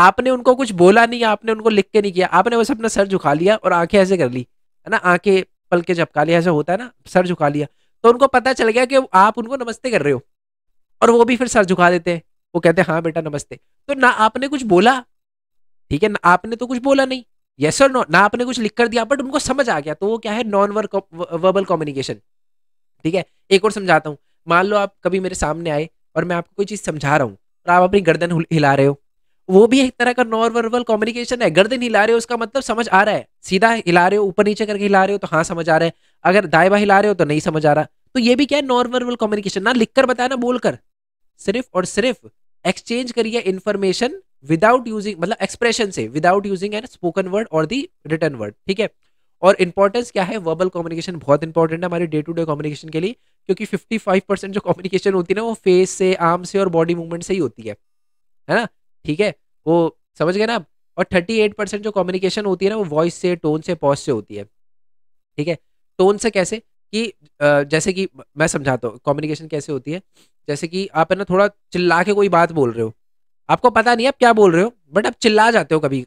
आपने उनको कुछ बोला नहीं आपने उनको लिख के नहीं किया आपने बस अपना सर झुका लिया और आंखें ऐसे कर ली है ना आंखें पल के झपका लिया ऐसा होता है ना सर झुका लिया तो उनको पता चल गया कि आप उनको नमस्ते कर रहे हो और वो भी फिर सर झुका देते हैं वो कहते हैं हाँ बेटा नमस्ते तो ना आपने कुछ बोला ठीक है ना आपने तो कुछ बोला नहीं यस और नो ना आपने कुछ लिख कर दिया बट उनको समझ आ गया तो वो क्या है नॉन वर्बल कम्युनिकेशन ठीक है एक और समझाता हूँ मान लो आप कभी मेरे सामने आए और मैं आपको कोई चीज़ समझा रहा हूँ और आप अपनी गर्दन हिला रहे हो वो भी एक तरह का नॉन वर्बल कम्युनिकेशन है गर्दन हिला रहे हो उसका मतलब समझ आ रहा है सीधा हिला रहे हो ऊपर नीचे करके हिला रहे हो तो हाँ समझ आ रहा है अगर दाएं हिला रहे हो तो नहीं समझ आ रहा तो ये भी क्या है नॉन वर्बल कम्युनिकेशन ना लिखकर बताया ना बोलकर सिर्फ और सिर्फ एक्सचेंज करिए इन्फॉर्मेशन विदाउट यूजिंग मतलब एक्सप्रेशन से without using an spoken word और दी रिटर्न वर्ड ठीक है और इंपॉर्टेंस क्या है वर्बल कम्युनिकेशन बहुत इंपॉर्टेंट है हमारे डे टू डे कम्युनिकेशन के लिए क्योंकि 55 परसेंट जो कम्युनिकेशन होती है ना वो फेस से आर्म से और बॉडी मूवमेंट से ही होती है है ना ठीक है वो समझ गए ना आप और थर्टी एट परसेंट जो कम्युनिकेशन होती है ना वो वॉइस से टोन से पॉज से होती है ठीक है टोन से कैसे कि जैसे कि मैं समझाता हूँ कम्युनिकेशन कैसे होती है जैसे कि आप है ना थोड़ा चिल्ला के कोई बात बोल रहे हो आपको पता नहीं आप क्या बोल रहे हो बट आप चिल्ला जाते हो कभी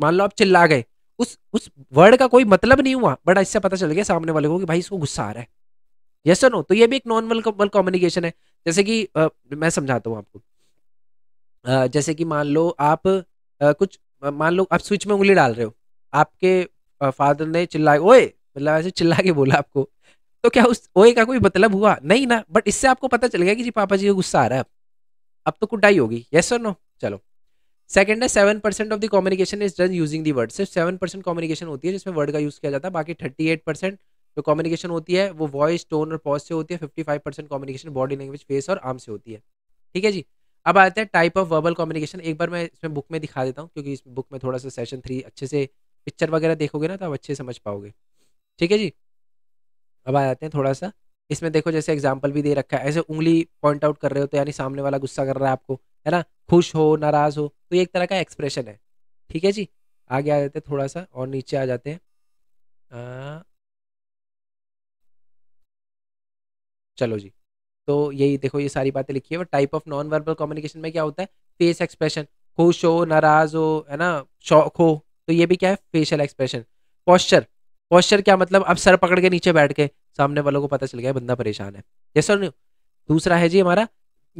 मान लो आप चिल्ला गए उस उस वर्ड का कोई मतलब नहीं हुआ बट इससे पता चल गया सामने वाले को कि भाई इसको गुस्सा आ रहा है यस नो तो ये भी एक नॉन वर्बल कम्युनिकेशन है जैसे कि आ, मैं समझाता हूँ आपको जैसे कि मान लो आप कुछ मान लो आप स्विच में उंगली डाल रहे हो आपके फादर ने चिल्ला ओए मतलब ऐसे चिल्ला के बोला आपको तो क्या उस ओए का कोई मतलब हुआ नहीं ना बट इससे आपको पता चल गया कि जी पापा जी को गुस्सा आ रहा है अब तो कुटाई होगी येस और नो चलो सेकंड है seven percent of the communication is done using the word सिर्फ सेवन परसेंट कम्युनिकेशन होती है जिसमें वर्ड का यूज़ किया जाता है बाकी थर्टी एट परसेंट जो कम्युनिकेशन होती है वो वॉइस टोन और पॉज से होती है fifty five percent communication body language face और आर्म से होती है ठीक है जी अब आते हैं टाइप ऑफ वर्बल कम्युनिकेशन एक बार मैं इसमें बुक में दिखा देता हूँ क्योंकि इस बुक में थोड़ा सा सेशन थ्री अच्छे से पिक्चर वगैरह देखोगे ना तो आप अच्छे समझ पाओगे ठीक है जी अब आ जाते हैं थोड़ा सा इसमें देखो जैसे एग्जाम्पल भी दे रखा है ऐसे उंगली पॉइंट आउट कर रहे हो तो यानी सामने वाला गुस्सा कर रहा है आपको है ना खुश हो नाराज़ हो तो ये एक तरह का एक्सप्रेशन है ठीक है जी आगे आ जाते हैं थोड़ा सा और नीचे आ जाते हैं चलो जी तो यही देखो ये सारी बातें लिखी है type of non verbal communication में क्या होता है फेस एक्सप्रेशन खुश हो नाराज हो है ना शौक हो तो ये भी क्या है फेशियल एक्सप्रेशन पॉस्चर पॉस्चर क्या मतलब अब सर पकड़ के नीचे बैठ के सामने वालों को पता चल गया बंदा परेशान है यस और दूसरा है जी हमारा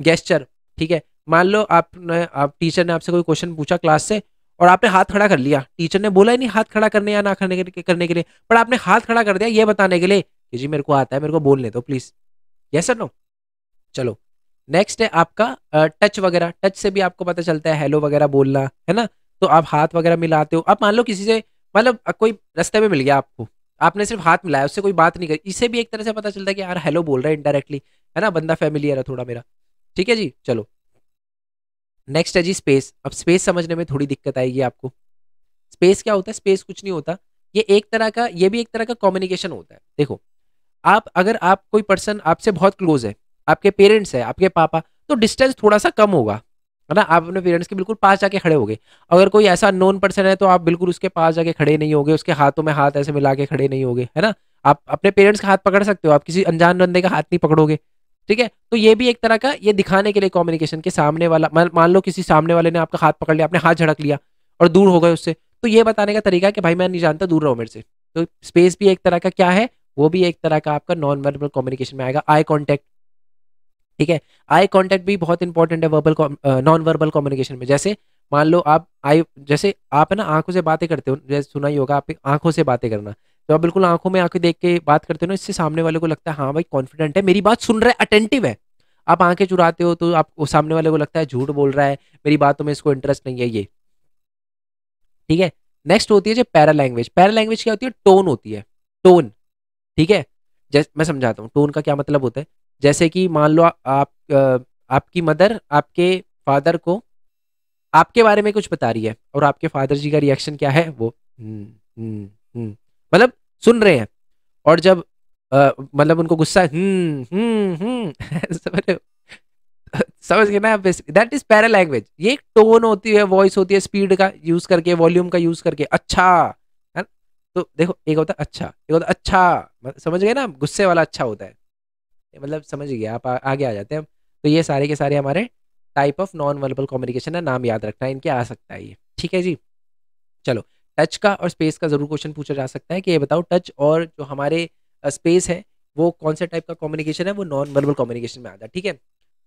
गेस्चर ठीक है मान लो आपने आप टीचर ने आपसे कोई क्वेश्चन पूछा क्लास से और आपने हाथ खड़ा कर लिया टीचर ने बोला ही नहीं हाथ खड़ा करने या ना के करने के लिए पर आपने हाथ खड़ा कर दिया ये बताने के लिए कि जी मेरे को आता है मेरे को बोलने दो प्लीज़ यस सर नो चलो नेक्स्ट है आपका टच वगैरह टच से भी आपको पता चलता है हेलो वगैरह बोलना है ना तो आप हाथ वगैरह मिलाते हो आप मान लो किसी से मतलब कोई रास्ते में मिल गया आपको आपने सिर्फ हाथ मिलाया उससे कोई बात नहीं करी इसे भी एक तरह से पता चलता है कि यार हेलो बोल रहा है इनडायरेक्टली है ना बंदा फैमिलियर है थोड़ा मेरा ठीक है जी चलो नेक्स्ट है जी स्पेस अब स्पेस समझने में थोड़ी दिक्कत आएगी आपको स्पेस क्या होता है स्पेस कुछ नहीं होता ये एक तरह का ये भी एक तरह का कम्युनिकेशन होता है देखो आप अगर आप कोई पर्सन आपसे बहुत क्लोज है आपके पेरेंट्स है आपके पापा तो डिस्टेंस थोड़ा सा कम होगा है ना आप अपने पेरेंट्स के बिल्कुल पास जाके खड़े गए अगर कोई ऐसा नॉन पर्सन है तो आप बिल्कुल उसके पास जाके खड़े नहीं होगे उसके हाथों में हाथ ऐसे मिला के खड़े नहीं होगे है ना आप अपने पेरेंट्स का हाथ पकड़ सकते हो आप किसी अनजान बंदे का हाथ नहीं पकड़ोगे ठीक है तो ये भी एक तरह का ये दिखाने के लिए कम्युनिकेशन के सामने वाला मान लो किसी सामने वाले ने आपका हाथ पकड़ लिया आपने हाथ झड़क लिया और दूर हो गए उससे तो ये बताने का तरीका कि भाई मैं नहीं जानता दूर रहो मेरे से तो स्पेस भी एक तरह का क्या है वो भी एक तरह का आपका नॉन वर्बल कम्युनिकेशन में आएगा आई कॉन्टैक्ट ठीक है आई कॉन्टैक्ट भी बहुत इंपॉर्टेंट है वर्बल नॉन वर्बल कम्युनिकेशन में जैसे मान लो आप आई जैसे आप है ना आंखों से बातें करते हो जैसे सुना ही होगा आप आंखों से बातें करना तो आप बिल्कुल आंखों में आंखें देख के बात करते हो ना इससे सामने वाले को लगता है हाँ भाई कॉन्फिडेंट है मेरी बात सुन रहा है अटेंटिव है आप आंखें चुराते हो तो आप सामने वाले को लगता है झूठ बोल रहा है मेरी बातों में इसको इंटरेस्ट नहीं है ये ठीक है नेक्स्ट होती है जो पैरा लैंग्वेज पैरा लैंग्वेज क्या होती है टोन होती है टोन ठीक है जैसे मैं समझाता हूँ टोन का क्या मतलब होता है जैसे कि मान लो आप आपकी मदर आपके फादर को आपके बारे में कुछ बता रही है और आपके फादर जी का रिएक्शन क्या है वो हम्म, हम्म, हम्म। मतलब सुन रहे हैं और जब मतलब उनको गुस्सा (laughs) (laughs) समझ गए ना दैट इज पैरा लैंग्वेज ये एक टोन होती है वॉइस होती है स्पीड का यूज करके वॉल्यूम का यूज करके अच्छा है तो देखो एक होता है अच्छा एक होता है अच्छा मतलब समझ गए ना गुस्से वाला अच्छा होता है मतलब समझ गया आप आ, आगे आ जाते हैं तो ये सारे के सारे हमारे type of non verbal communication है नाम याद रखना इनके आ सकता है ये ठीक है जी चलो टच का और स्पेस का ज़रूर क्वेश्चन पूछा जा सकता है कि ये बताओ टच और जो हमारे स्पेस है वो कौन से टाइप का कम्युनिकेशन है वो नॉन वर्बल कम्युनिकेशन में आता है ठीक है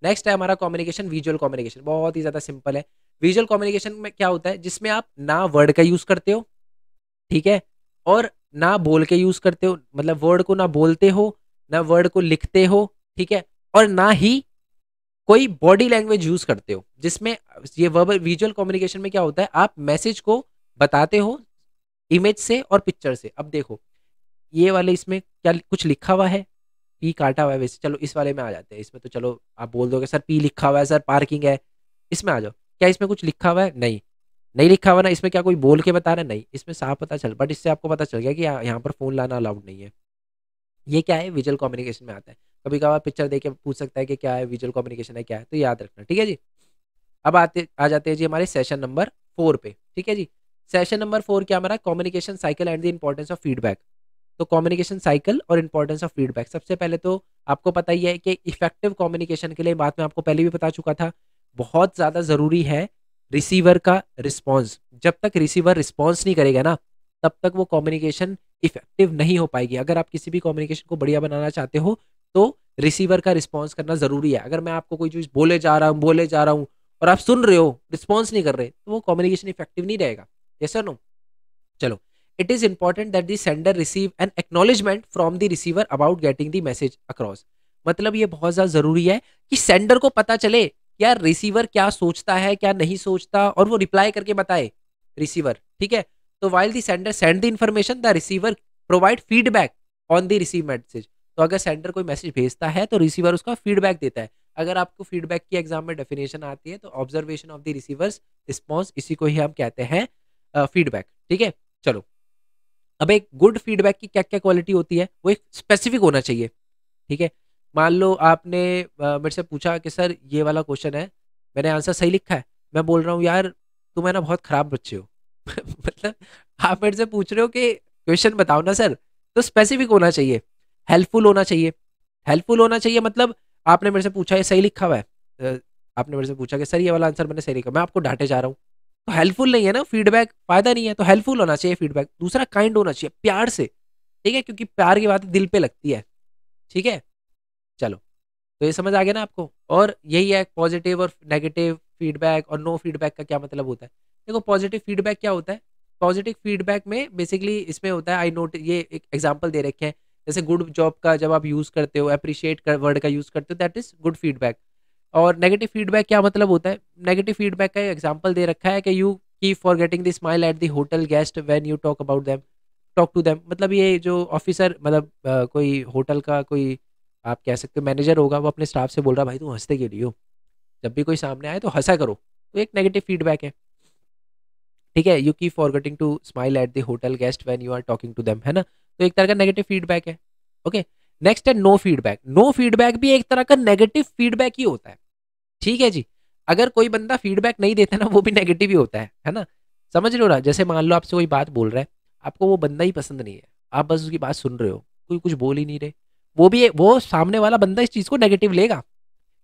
नेक्स्ट है हमारा कम्युनिकेशन विजुअल कम्युनिकेशन बहुत ही ज़्यादा सिंपल है विजुअल कम्युनिकेशन में क्या होता है जिसमें आप ना वर्ड का यूज़ करते हो ठीक है और ना बोल के यूज़ करते हो मतलब वर्ड को ना बोलते हो ना वर्ड को लिखते हो ठीक है और ना ही कोई बॉडी लैंग्वेज यूज करते हो जिसमें ये वर्बल विजुअल कम्युनिकेशन में क्या होता है आप मैसेज को बताते हो इमेज से और पिक्चर से अब देखो ये वाले इसमें क्या कुछ लिखा हुआ है पी काटा हुआ है वैसे चलो इस वाले में आ जाते हैं इसमें तो चलो आप बोल दोगे सर पी लिखा हुआ है सर पार्किंग है इसमें आ जाओ क्या इसमें कुछ लिखा हुआ है नहीं नहीं लिखा हुआ ना इसमें क्या कोई बोल के बता रहा है नहीं इसमें साफ पता चल बट इससे आपको पता चल गया कि यहाँ पर फोन लाना अलाउड नहीं है ये क्या है विजुअल कम्युनिकेशन में आता है कभी कभार पिक्चर देख के पूछ सकता है कि क्या है विजुअल कम्युनिकेशन है क्या है तो याद रखना ठीक है जी अब आते आ जाते हैं जी हमारे सेशन नंबर फोर पे ठीक है जी सेशन नंबर फोर क्या हमारा communication cycle and the importance of feedback तो कम्युनिकेशन साइकिल और इंपॉर्टेंस ऑफ फीडबैक सबसे पहले तो आपको पता ही है कि इफेक्टिव कम्युनिकेशन के लिए बात मैं आपको पहले भी बता चुका था बहुत ज़्यादा ज़रूरी है रिसीवर का रिस्पॉन्स जब तक रिसीवर रिस्पॉन्स नहीं करेगा ना तब तक वो कम्युनिकेशन इफेक्टिव नहीं हो पाएगी अगर आप किसी भी कम्युनिकेशन को बढ़िया बनाना चाहते हो तो रिसीवर का रिस्पॉन्स करना ज़रूरी है अगर मैं आपको कोई चीज़ बोले जा रहा हूँ बोले जा रहा हूँ और आप सुन रहे हो रिस्पॉन्स नहीं कर रहे तो वो कम्युनिकेशन इफेक्टिव नहीं रहेगा यस नो चलो it is important that the sender receive an acknowledgement from the receiver about getting the message across मतलब ये बहुत ज़्यादा ज़रूरी है कि सेंडर को पता चले यार रिसीवर क्या सोचता है क्या नहीं सोचता और वो रिप्लाई करके बताए रिसीवर ठीक है तो while the sender send the information the receiver provide feedback on the receive message तो अगर सेंडर कोई मैसेज भेजता है तो रिसीवर उसका फीडबैक देता है अगर आपको फीडबैक की एग्जाम में डेफिनेशन आती है तो observation of the receiver's response इसी को ही हम कहते हैं फीडबैक ठीक है चलो अब एक गुड फीडबैक की क्या क्या क्वालिटी होती है वो एक स्पेसिफिक होना चाहिए ठीक है मान लो आपने मेरे से पूछा कि सर ये वाला क्वेश्चन है मैंने आंसर सही लिखा है मैं बोल रहा हूँ यार तुम है ना बहुत ख़राब बच्चे हो (laughs) मतलब आप मेरे से पूछ रहे हो कि क्वेश्चन बताओ ना सर तो स्पेसिफिक होना चाहिए हेल्पफुल होना चाहिए हेल्पफुल होना चाहिए मतलब आपने मेरे से पूछा ये सही लिखा हुआ है आपने मेरे से पूछा कि सर ये वाला आंसर मैंने सही लिखा मैं आपको डांटे जा रहा हूँ तो हेल्पफुल नहीं है ना फीडबैक फायदा नहीं है तो हेल्पफुल होना चाहिए फीडबैक दूसरा काइंड होना चाहिए प्यार से ठीक है क्योंकि प्यार की बात दिल पे लगती है ठीक है चलो तो ये समझ आ गया ना आपको और यही है पॉजिटिव और नेगेटिव फीडबैक और नो फीडबैक का क्या मतलब होता है देखो पॉजिटिव फीडबैक क्या होता है पॉजिटिव फीडबैक में बेसिकली इसमें होता है आई नोट ये एक एग्जाम्पल दे रखे हैं जैसे गुड जॉब का जब आप यूज़ करते हो अप्रिशिएट कर वर्ड का यूज़ करते हो दैट इज़ गुड फीडबैक और नेगेटिव फीडबैक क्या मतलब होता है नेगेटिव फीडबैक का एग्जाम्पल दे रखा है कि you keep forgetting the smile at the hotel guest when you talk about them talk to them मतलब ये जो ऑफिसर मतलब आ, कोई होटल का कोई आप कह सकते हो मैनेजर होगा वो अपने स्टाफ से बोल रहा भाई तू हंसते के लिए हो जब भी कोई सामने आए तो हंसा करो तो एक नेगेटिव फीडबैक है ठीक है you keep forgetting to smile at the hotel guest when you are talking to them है ना तो एक तरह का नेगेटिव फीडबैक है ओके नेक्स्ट है नो फीडबैक नो फीडबैक भी एक तरह का नेगेटिव फीडबैक ही होता है ठीक है जी अगर कोई बंदा फीडबैक नहीं देता ना वो भी नेगेटिव ही होता है है ना समझ रहे हो ना जैसे मान लो आपसे कोई बात बोल रहा है आपको वो बंदा ही पसंद नहीं है आप बस उसकी बात सुन रहे हो कोई कुछ बोल ही नहीं रहे वो भी वो सामने वाला बंदा इस चीज़ को नेगेटिव लेगा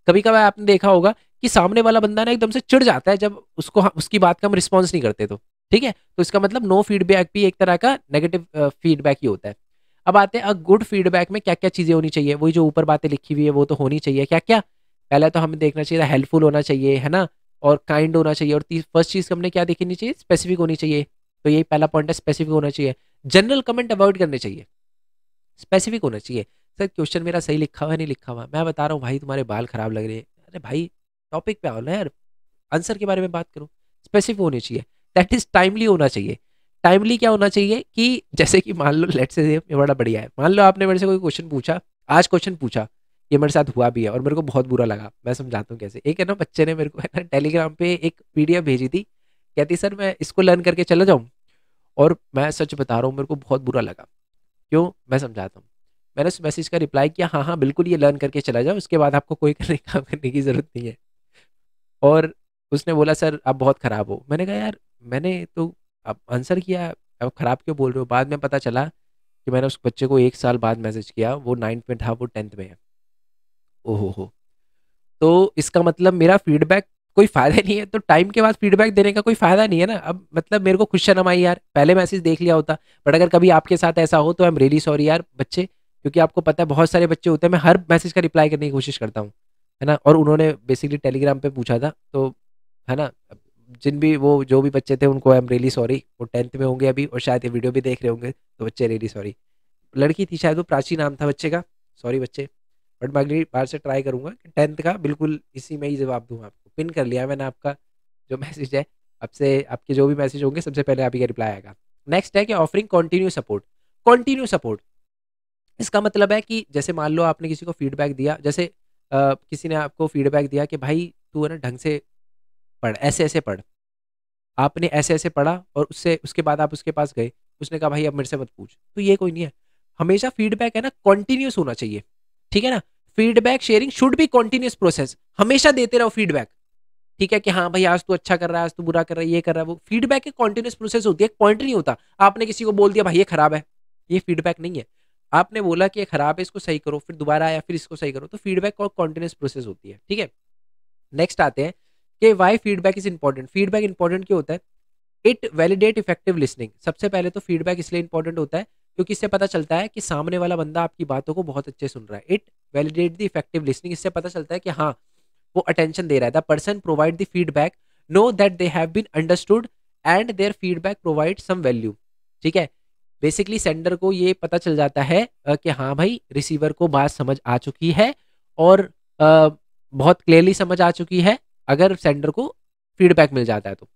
कभी कभी आपने देखा होगा कि सामने वाला बंदा ना एकदम से चिड़ जाता है जब उसको हाँ, उसकी बात का हम रिस्पॉन्स नहीं करते तो ठीक है तो इसका मतलब नो फीडबैक भी एक तरह का नेगेटिव फीडबैक ही होता है अब आते हैं अ गुड फीडबैक में क्या क्या चीज़ें होनी चाहिए वही जो ऊपर बातें लिखी हुई है वो तो होनी चाहिए क्या क्या पहले तो हमें देखना चाहिए हेल्पफुल होना चाहिए है ना और काइंड होना चाहिए और फर्स्ट चीज़ हमने क्या देखनी चाहिए स्पेसिफिक होनी चाहिए तो यही पहला पॉइंट है स्पेसिफिक होना चाहिए जनरल कमेंट अवॉइड करने चाहिए स्पेसिफिक होना चाहिए सर क्वेश्चन मेरा सही लिखा हुआ है नहीं लिखा हुआ मैं बता रहा हूँ भाई तुम्हारे बाल खराब लग रहे हैं अरे भाई टॉपिक पे आओ ना यार आंसर के बारे में बात करो स्पेसिफिक होनी चाहिए दैट इज टाइमली होना चाहिए टाइमली क्या होना चाहिए कि जैसे कि मान लो लेट से बड़ा बढ़िया है मान लो आपने मेरे से कोई क्वेश्चन पूछा आज क्वेश्चन पूछा ये मेरे साथ हुआ भी है और मेरे को बहुत बुरा लगा मैं समझाता हूँ कैसे एक है ना बच्चे ने मेरे को है ना टेलीग्राम पे एक पी भेजी थी कहती सर मैं इसको लर्न करके चला जाऊँ और मैं सच बता रहा हूँ मेरे को बहुत बुरा लगा क्यों मैं समझाता हूँ मैंने उस मैसेज का रिप्लाई किया हाँ हाँ बिल्कुल ये लर्न करके चला जाओ उसके बाद आपको कोई करने (laughs) काम करने की ज़रूरत नहीं है और उसने बोला सर आप बहुत ख़राब हो मैंने कहा यार मैंने तो अब आंसर किया अब ख़राब क्यों बोल रहे हो बाद में पता चला कि मैंने उस बच्चे को एक साल बाद मैसेज किया वो नाइन्थ में था वो टेंथ में है ओहो हो तो इसका मतलब मेरा फीडबैक कोई फ़ायदा नहीं है तो टाइम के बाद फीडबैक देने का कोई फ़ायदा नहीं है ना अब मतलब मेरे को खुश नमाई यार पहले मैसेज देख लिया होता बट अगर कभी आपके साथ ऐसा हो तो आई एम रियली सॉरी यार बच्चे क्योंकि आपको पता है बहुत सारे बच्चे होते हैं मैं हर मैसेज का रिप्लाई करने की कोशिश करता हूँ है ना और उन्होंने बेसिकली टेलीग्राम पे पूछा था तो है ना जिन भी वो जो भी बच्चे थे उनको आई एम रियली सॉरी वो टेंथ में होंगे अभी और शायद ये वीडियो भी देख रहे होंगे तो बच्चे रियली सॉरी लड़की थी शायद वो प्राची नाम था बच्चे का सॉरी बच्चे बट मैं अगली बार से ट्राई करूँगा कि टेंथ का बिल्कुल इसी में ही जवाब दूँगा आपको पिन कर लिया मैंने आपका जो मैसेज है आपसे आपके जो भी मैसेज होंगे सबसे पहले आप ही रिप्लाई आएगा नेक्स्ट है कि offering continue support continue support इसका मतलब है कि जैसे मान लो आपने किसी को फीडबैक दिया जैसे किसी ने आपको फीडबैक दिया कि भाई तू है ना ढंग से पढ़ ऐसे ऐसे पढ़ आपने ऐसे ऐसे पढ़ा और उससे उसके बाद आप उसके पास गए उसने कहा भाई अब मेरे से मत पूछ तो ये कोई नहीं है हमेशा फीडबैक है ना कॉन्टिन्यूस होना चाहिए ठीक है ना feedback sharing should be continuous process हमेशा देते रहो फीडबैक ठीक है कि हाँ भाई आज तू अच्छा कर रहा है आज तू बुरा कर रहा है ये कर रहा है वो फीडबैक एक कॉन्टिन्यूस प्रोसेस होती है एक पॉइंट नहीं होता आपने किसी को बोल दिया भाई ये खराब है ये फीडबैक नहीं है आपने बोला कि खराब है इसको सही करो फिर दोबारा आया फिर इसको सही करो तो फीडबैक और कॉन्टिन्यूस प्रोसेस होती है ठीक है नेक्स्ट आते हैं कि why feedback is important feedback important क्यों होता है इट वैलिडेट इफेक्टिव लिसनिंग सबसे पहले तो फीडबैक इसलिए इंपॉर्टेंट होता है क्योंकि इससे पता चलता है कि सामने वाला बंदा आपकी बातों को बहुत अच्छे सुन रहा है it validate the effective listening इससे पता चलता है कि हाँ वो अटेंशन दे रहा है the person provide the feedback know that they have been understood and their feedback provide some value ठीक है बेसिकली सेंडर को ये पता चल जाता है कि हाँ भाई रिसीवर को बात समझ आ चुकी है और बहुत क्लियरली समझ आ चुकी है अगर सेंडर को फीडबैक मिल जाता है तो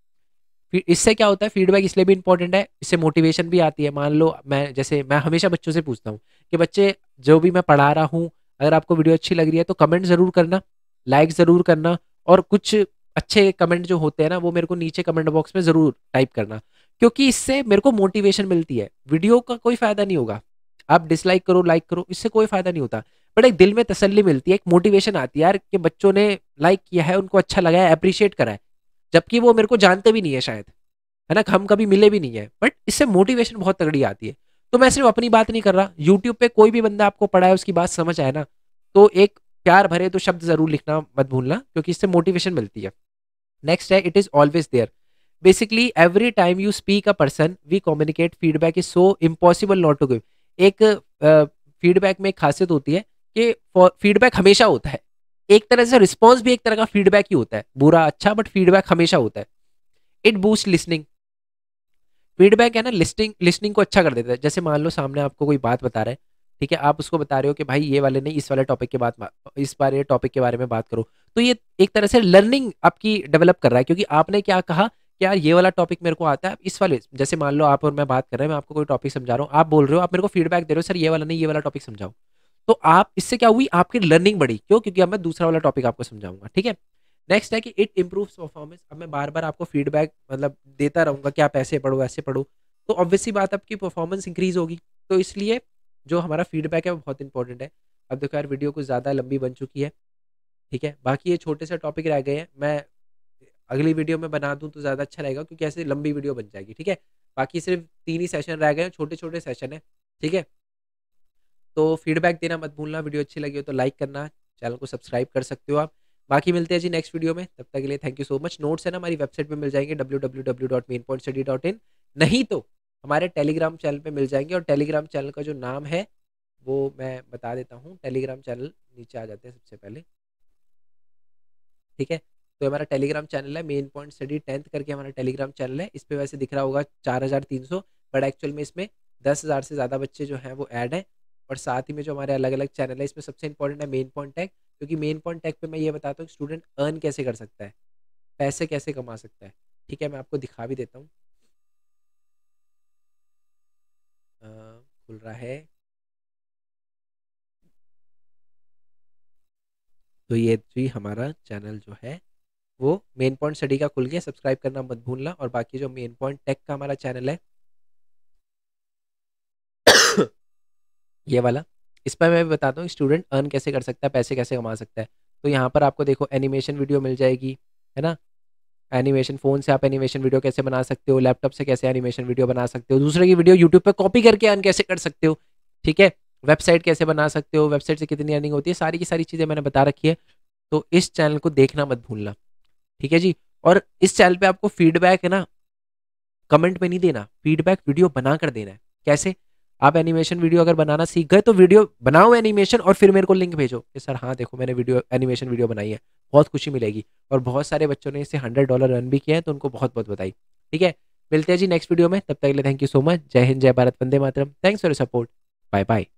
इससे क्या होता है फीडबैक इसलिए भी इंपॉर्टेंट है इससे मोटिवेशन भी आती है मान लो मैं जैसे मैं हमेशा बच्चों से पूछता हूँ कि बच्चे जो भी मैं पढ़ा रहा हूँ अगर आपको वीडियो अच्छी लग रही है तो कमेंट ज़रूर करना लाइक ज़रूर करना और कुछ अच्छे कमेंट जो होते हैं ना वो मेरे को नीचे कमेंट बॉक्स में ज़रूर टाइप करना क्योंकि इससे मेरे को मोटिवेशन मिलती है वीडियो का कोई फायदा नहीं होगा आप डिसलाइक करो लाइक करो इससे कोई फायदा नहीं होता बट एक दिल में तसल्ली मिलती है एक मोटिवेशन आती है यार कि बच्चों ने लाइक किया है उनको अच्छा लगा है अप्रिशिएट करा है जबकि वो मेरे को जानते भी नहीं है शायद है ना हम कभी मिले भी नहीं है बट इससे मोटिवेशन बहुत तगड़ी आती है तो मैं सिर्फ अपनी बात नहीं कर रहा यूट्यूब पर कोई भी बंदा आपको पढ़ाए उसकी बात समझ आए ना तो एक प्यार भरे तो शब्द जरूर लिखना मत भूलना क्योंकि इससे मोटिवेशन मिलती है नेक्स्ट है it is always there basically every time you speak a person we communicate feedback is so impossible not to give एक फीडबैक uh, में एक खासियत होती है कि फीडबैक हमेशा होता है एक तरह से रिस्पॉन्स भी एक तरह का फीडबैक ही होता है बुरा अच्छा बट फीडबैक हमेशा होता है इट बूस्ट लिसनिंग फीडबैक है ना लिस्टिंग लिसनिंग को अच्छा कर देता है जैसे मान लो सामने आपको कोई बात बता रहा है ठीक है आप उसको बता रहे हो कि भाई ये वाले नहीं इस वाले टॉपिक के बात इस बारे टॉपिक के बारे में बात करो तो ये एक तरह से लर्निंग आपकी डेवलप कर रहा है क्योंकि आपने क्या कहा कि यार ये वाला टॉपिक मेरे को आता है इस वाले जैसे मान लो आप और मैं बात कर रहे हैं मैं आपको कोई टॉपिक समझा रहा हूँ आप बोल रहे हो आप मेरे को फीडबैक दे रहे हो सर ये वाला नहीं ये वाला टॉपिक समझाओ तो आप इससे क्या हुई आपकी लर्निंग बढ़ी क्यों क्योंकि अब मैं दूसरा वाला टॉपिक आपको समझाऊंगा ठीक है नेक्स्ट है कि इट इम्प्रूव्स परफॉर्मेंस अब मैं बार बार आपको फीडबैक मतलब देता रहूँगा कि आप ऐसे पढ़ो ऐसे पढ़ो तो ऑब्वियसली बात आपकी परफॉर्मेंस इंक्रीज होगी तो इसलिए जो हमारा फीडबैक है वो बहुत इंपॉर्टेंट है अब देखो यार वीडियो कुछ ज़्यादा लंबी बन चुकी है ठीक है बाकी ये छोटे से टॉपिक रह गए हैं मैं अगली वीडियो में बना दूँ तो ज़्यादा अच्छा रहेगा क्योंकि ऐसे लंबी वीडियो बन जाएगी ठीक है बाकी सिर्फ तीन ही सेशन रह गए हैं छोटे छोटे सेशन है ठीक है तो फीडबैक देना मत भूलना वीडियो अच्छी लगी हो तो लाइक करना चैनल को सब्सक्राइब कर सकते हो आप बाकी मिलते हैं जी नेक्स्ट वीडियो में तब तक के लिए thank you so much notes है ना हमारी वेबसाइट पे मिल जाएंगे www.mainpointstudy.in नहीं तो हमारे टेलीग्राम चैनल पे मिल जाएंगे और टेलीग्राम चैनल का जो नाम है वो मैं बता देता हूँ टेलीग्राम चैनल नीचे आ जाते हैं सबसे पहले ठीक है तो हमारा टेलीग्राम चैनल है मेन पॉइंट स्टडी टेंथ करके हमारा टेलीग्राम चैनल है इस पर वैसे दिख रहा होगा चार हज़ार तीन सौ बट एक्चुअल में इसमें दस हज़ार से ज़्यादा बच्चे जो हैं वो ऐड हैं और साथ ही में जो हमारे अलग अलग चैनल है इसमें सबसे इंपॉर्टेंट है मेन पॉइंट टैग क्योंकि मेन पॉइंट टैग पे मैं ये बताता हूँ स्टूडेंट अर्न कैसे कर सकता है पैसे कैसे कमा सकता है ठीक है मैं आपको दिखा भी देता हूँ खुल रहा है तो ये जी हमारा चैनल जो है वो मेन पॉइंट स्टडी का खुल गया सब्सक्राइब करना मत भूलना और बाकी जो मेन पॉइंट टेक का हमारा चैनल है (coughs) ये वाला इस पर मैं भी बताता हूँ स्टूडेंट अर्न कैसे कर सकता है पैसे कैसे कमा सकता है तो यहाँ पर आपको देखो एनिमेशन वीडियो मिल जाएगी है ना एनिमेशन फ़ोन से आप एनिमेशन वीडियो कैसे बना सकते हो लैपटॉप से कैसे एनिमेशन वीडियो बना सकते हो दूसरे की वीडियो यूट्यूब पर कॉपी करके अर्न कैसे कर सकते हो ठीक है वेबसाइट कैसे बना सकते हो वेबसाइट से कितनी अर्निंग होती है सारी की सारी चीज़ें मैंने बता रखी है तो इस चैनल को देखना मत भूलना ठीक है जी और इस चैनल पे आपको फीडबैक है ना कमेंट में नहीं देना फीडबैक वीडियो बना कर देना है कैसे आप एनिमेशन वीडियो अगर बनाना सीख गए तो वीडियो बनाओ एनिमेशन और फिर मेरे को लिंक भेजो कि सर हाँ देखो मैंने वीडियो एनिमेशन वीडियो बनाई है बहुत खुशी मिलेगी और बहुत सारे बच्चों ने इसे हंड्रेड डॉलर रन भी किया है तो उनको बहुत बहुत बताई ठीक है मिलते हैं जी नेक्स्ट वीडियो में तब तक के लिए थैंक यू सो मच जय हिंद जय भारत वंदे मातरम thanks for support bye bye